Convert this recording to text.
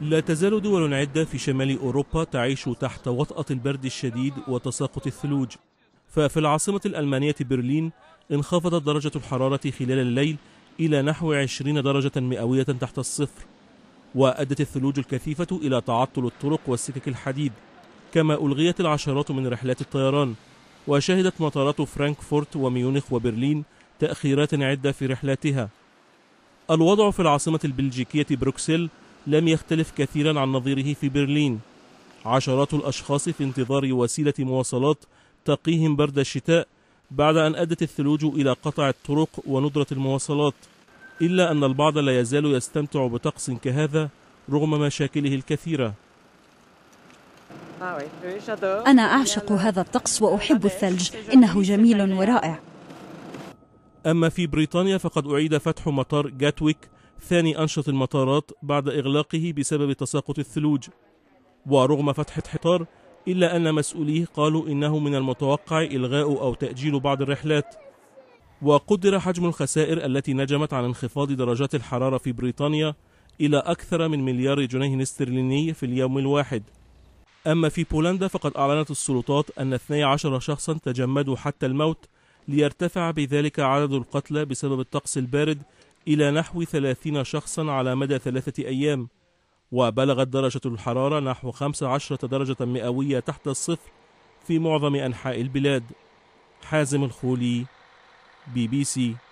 لا تزال دول عدة في شمال أوروبا تعيش تحت وطأة البرد الشديد وتساقط الثلوج ففي العاصمة الألمانية برلين انخفضت درجة الحرارة خلال الليل إلى نحو 20 درجة مئوية تحت الصفر وأدت الثلوج الكثيفة إلى تعطل الطرق والسكك الحديد كما ألغيت العشرات من رحلات الطيران وشهدت مطارات فرانكفورت وميونخ وبرلين تأخيرات عدة في رحلاتها الوضع في العاصمة البلجيكية بروكسل لم يختلف كثيرا عن نظيره في برلين عشرات الأشخاص في انتظار وسيلة مواصلات تقيهم برد الشتاء بعد أن أدت الثلوج إلى قطع الطرق وندرة المواصلات إلا أن البعض لا يزال يستمتع بطقس كهذا رغم مشاكله الكثيرة أنا أعشق هذا الطقس وأحب الثلج إنه جميل ورائع أما في بريطانيا فقد أعيد فتح مطار جاتويك ثاني أنشط المطارات بعد إغلاقه بسبب تساقط الثلوج ورغم فتح حطار إلا أن مسؤوليه قالوا إنه من المتوقع إلغاء أو تأجيل بعض الرحلات وقدر حجم الخسائر التي نجمت عن انخفاض درجات الحرارة في بريطانيا إلى أكثر من مليار جنيه استرليني في اليوم الواحد أما في بولندا فقد أعلنت السلطات أن 12 شخصا تجمدوا حتى الموت ليرتفع بذلك عدد القتلى بسبب الطقس البارد إلى نحو ثلاثين شخصا على مدى ثلاثة أيام وبلغت درجة الحرارة نحو 15 درجة مئوية تحت الصفر في معظم أنحاء البلاد حازم الخولي بي بي سي